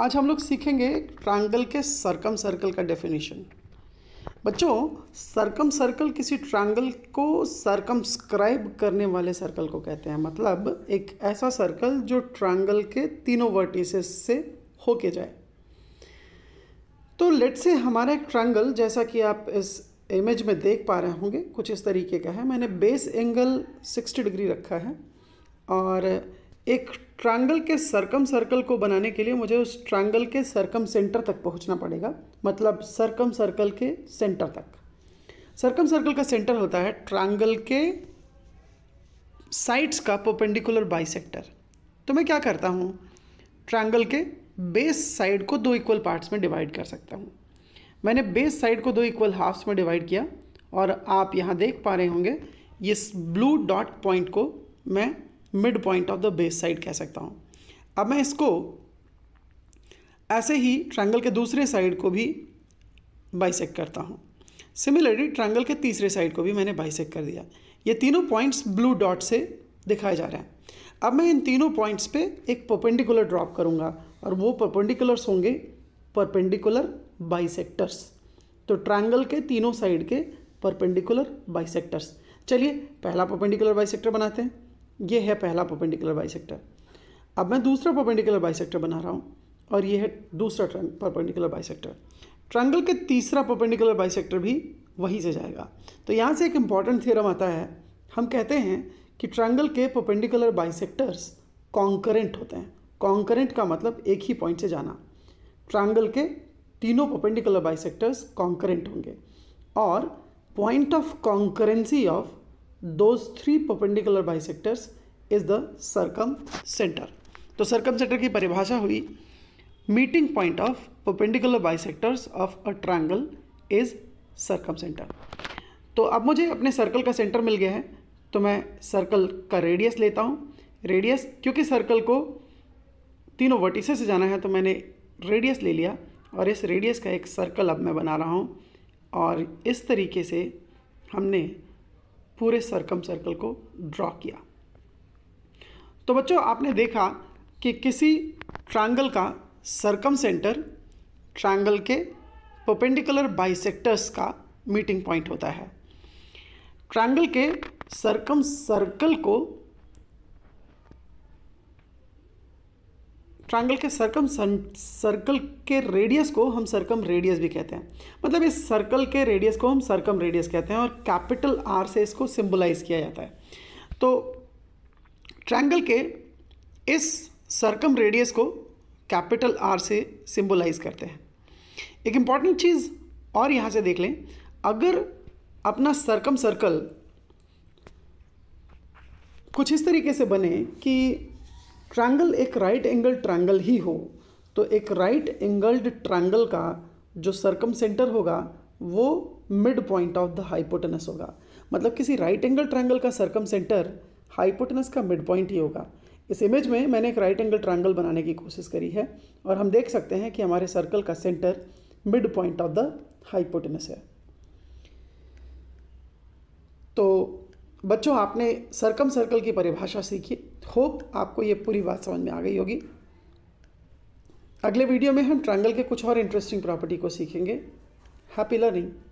आज हम लोग सीखेंगे ट्रायंगल के सर्कम सर्कल का डेफिनेशन बच्चों सर्कम सर्कल किसी ट्रायंगल को सर्कमस्क्राइब करने वाले सर्कल को कहते हैं मतलब एक ऐसा सर्कल जो ट्रायंगल के तीनों वर्टिसेस से होके जाए तो लेट से हमारा एक ट्रायंगल जैसा कि आप इस इमेज में देख पा रहे होंगे कुछ इस तरीके का है मैंने बेस एंगल 60 डिग्री रखा है और एक ट्रायंगल के सर्कम सर्कल को बनाने के लिए मुझे उस ट्रायंगल के सर्कम सेंटर तक पहुंचना पड़ेगा मतलब सरकम सर्कल के सेंटर तक सर्कम सर्कल का सेंटर होता है ट्रायंगल के साइड्स का पोपेंडिकुलर बाइसेक्टर तो मैं क्या करता हूँ ट्रायंगल के बेस साइड को दो इक्वल पार्ट्स में डिवाइड कर सकता हूँ मैंने बेस साइड को दो इक्वल हाफ्स में डिवाइड किया और आप यहाँ देख पा रहे होंगे इस ब्लू डॉट पॉइंट को मैं mid point of the base side कह सकता हूँ अब मैं इसको ऐसे ही ट्रायंगल के दूसरे साइड को भी बाइसेक करता हूँ सिमिलरली ट्रायंगल के तीसरे साइड को भी मैंने बाइसेक कर दिया ये तीनों पॉइंट्स ब्लू डॉट से दिखाए जा रहे हैं अब मैं इन तीनों पॉइंट्स पे एक परपेंडिकुलर ड्रॉप करूँगा और वो परपेंडिकुलर्स होंगे परपेंडिकुलर बाइसेक्टर्स तो ट्रायंगल के तीनों साइड के परपेंडिकुलर बाइसेक्टर्स चलिए पहला परपेंडिकुलर बाइसेक्टर बनाते हैं ये है पहला परपेंडिकुलर बाइसेक्टर अब मैं दूसरा परपेंडिकुलर बाइसेक्टर बना रहा हूँ और ये है दूसरा परपेंडिकुलर बाइसेक्टर ट्रंगल के तीसरा परपेंडिकुलर बाइसेक्टर भी वहीं से जाएगा तो यहाँ से एक इम्पॉर्टेंट थियरम आता है हम कहते हैं कि ट्रंगल के परपेंडिकुलर बाइसेक्टर्स कॉन्करेंट होते हैं कॉन्करेंट का मतलब एक ही पॉइंट से जाना ट्रायंगल के तीनों परपेंडिकुलर बाइसेक्टर्स कॉन्करेंट होंगे और point of concurrency of those three perpendicular bisectors is the circumcenter. तो circumcenter की परिभाषा हुई meeting point of perpendicular bisectors of a triangle is circumcenter. तो अब मुझे अपने सर्कल का सेंटर मिल गया है तो मैं सर्कल का रेडियस लेता हूँ रेडियस क्योंकि सर्कल को तीनों वर्टिसेस से जाना है तो मैंने रेडियस ले लिया और इस रेडियस का एक सर्कल अब मैं बना रहा हूँ और इस तरीके से हमने पूरे सरकम सर्कल को ड्रॉ किया तो बच्चों आपने देखा कि किसी ट्रायंगल का सर्कम सेंटर ट्रायंगल के पोपेंडिकुलर बाइसेक्टर्स का मीटिंग पॉइंट होता है ट्रायंगल के सर्कम सर्कल को ट्रायंगल के सर्कम सर्कल के रेडियस को हम सर्कम रेडियस भी कहते हैं मतलब इस सर्कल के रेडियस को हम सर्कम रेडियस कहते हैं और कैपिटल आर से इसको सिंबलाइज किया जाता है तो ट्रायंगल के इस सर्कम रेडियस को कैपिटल आर से सिंबलाइज करते हैं एक इम्पॉर्टेंट चीज़ और यहाँ से देख लें अगर अपना सर्कम सर्कल कुछ इस तरीके से बने कि ट्रायंगल एक राइट एंगल ट्रायंगल ही हो तो एक राइट एंगल्ड ट्रायंगल का जो सर्कम सेंटर होगा वो mid point of the hypotenuse होगा मतलब किसी राइट एंगल ट्रायंगल का सर्कम सेंटर हाइपोटेनस का मिड पॉइंट ही होगा इस इमेज में मैंने एक राइट एंगल ट्रायंगल बनाने की कोशिश करी है और हम देख सकते हैं कि हमारे सर्कल का centre mid point of the hypotenuse है तो बच्चों आपने सरकम सर्कल की परिभाषा सीखी होप आपको ये पूरी बात समझ में आ गई होगी अगले वीडियो में हम ट्रायंगल के कुछ और इंटरेस्टिंग प्रॉपर्टी को सीखेंगे हैप्पी लर्निंग